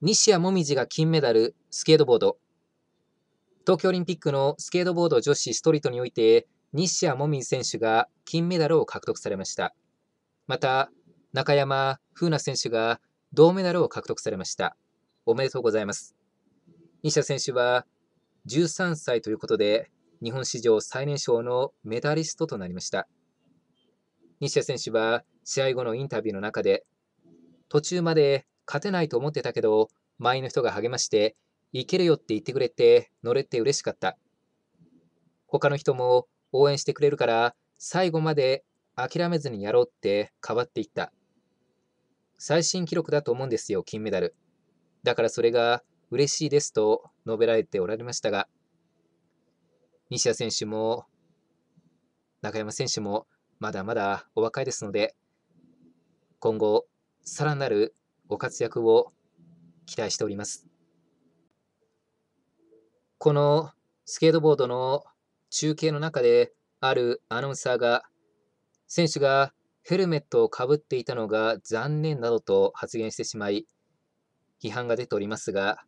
西矢椛が金メダル、スケートボード。東京オリンピックのスケートボード女子ストリートにおいて、西矢椛選手が金メダルを獲得されました。また、中山風奈選手が銅メダルを獲得されました。おめでとうございます。西矢選手は13歳ということで、日本史上最年少のメダリストとなりました。西矢選手は試合後のインタビューの中で、途中まで勝てないと思ってたけど、前の人が励まして、いけるよって言ってくれて、乗れて嬉しかった。他の人も応援してくれるから、最後まで諦めずにやろうって変わっていった。最新記録だと思うんですよ、金メダル。だからそれが嬉しいですと述べられておられましたが、西矢選手も中山選手もまだまだお若いですので、今後、さらなるご活躍を期待しております。このスケートボードの中継の中であるアナウンサーが選手がヘルメットをかぶっていたのが残念などと発言してしまい批判が出ておりますが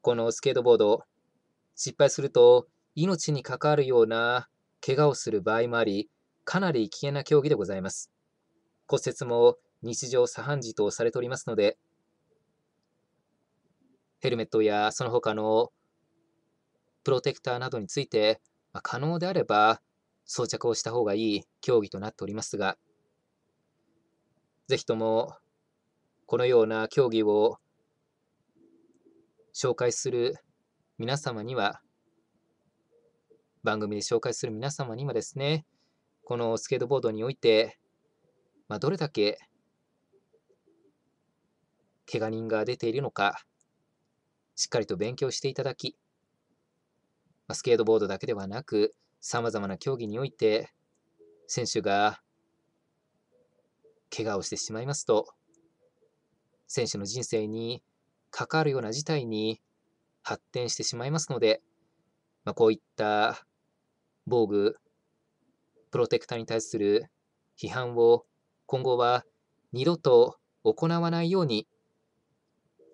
このスケートボード失敗すると命に関わるような怪我をする場合もありかなり危険な競技でございます骨折も日常茶飯事とされておりますので、ヘルメットやその他のプロテクターなどについて、ま可能であれば装着をした方がいい競技となっておりますが、ぜひともこのような競技を紹介する皆様には、番組で紹介する皆様にはですね、このスケートボードにおいて、まあ、どれだけ怪我人が出ているのか、しっかりと勉強していただき、スケートボードだけではなく、さまざまな競技において、選手が怪我をしてしまいますと、選手の人生に関わるような事態に発展してしまいますので、まあ、こういった防具、プロテクターに対する批判を今後は二度と行わないように